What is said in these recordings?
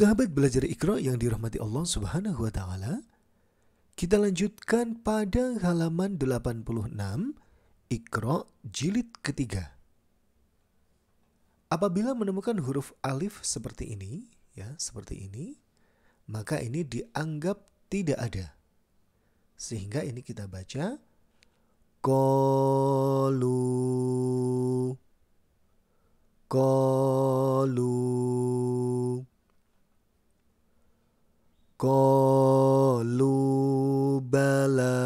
Sahabat belajar Iqra yang dirahmati Allah Subhanahu wa taala, kita lanjutkan pada halaman 86 Iqra jilid ketiga. Apabila menemukan huruf alif seperti ini, ya, seperti ini, maka ini dianggap tidak ada. Sehingga ini kita baca قالوا بلى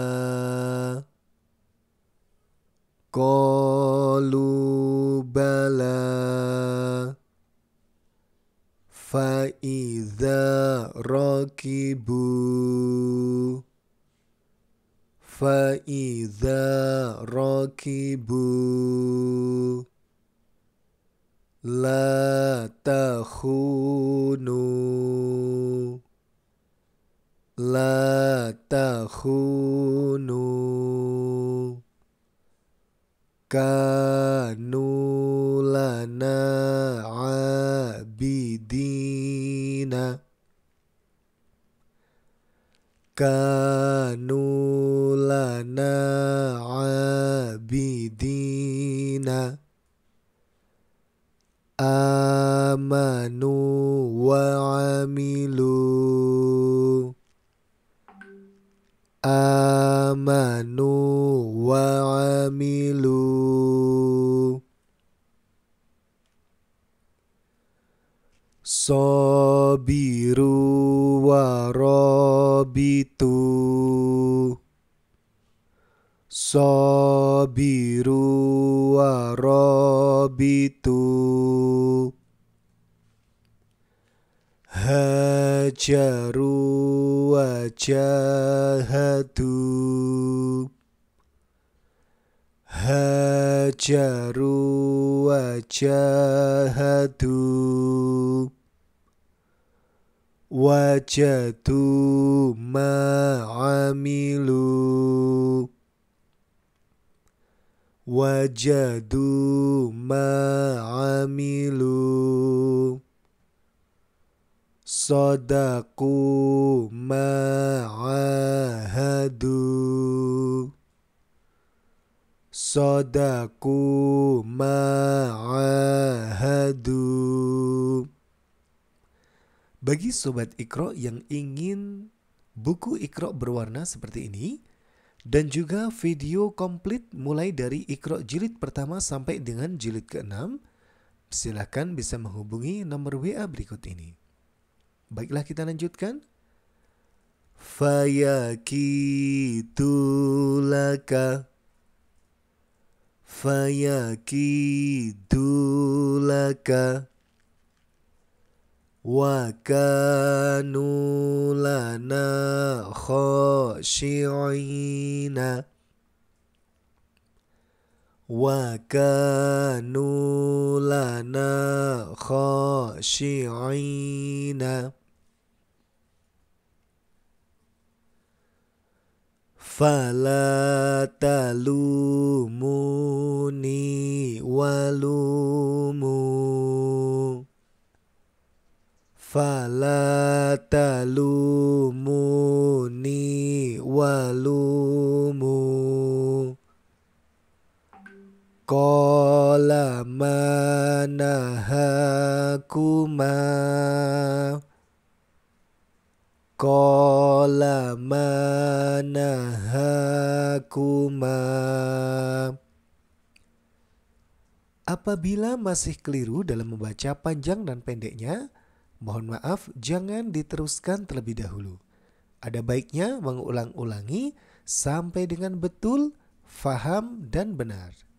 قالوا بلى فإذا ركبوا فإذا ركبوا لا تخونوا لا تخونوا كانوا لنا عابدين كانوا لنا عابدين آمنوا وعملوا amanu wa amilu sabiru wa rabitu sabiru wa rabitu ha Wajaru wajahatu hajaru wajahatu wajatu ma'amilu wajadu ma'amilu wajadu ma'amilu sadaku ma'ahadu sadaku ma'ahadu Bagi sobat Ikro yang ingin buku Ikro berwarna seperti ini dan juga video komplit mulai dari Ikro jilid pertama sampai dengan jilid keenam, silahkan bisa menghubungi nomor WA berikut ini. Baiklah kita lanjutkan. Fayakidulaka Fayakidulaka Wakanu lana khashi'ina Wakanu lana khashi'ina Fala talumuni walumu Fala talumuni walumu Kola manahakuma Kola nahakuma Apabila masih keliru dalam membaca panjang dan pendeknya, mohon maaf jangan diteruskan terlebih dahulu. Ada baiknya mengulang-ulangi sampai dengan betul, faham, dan benar.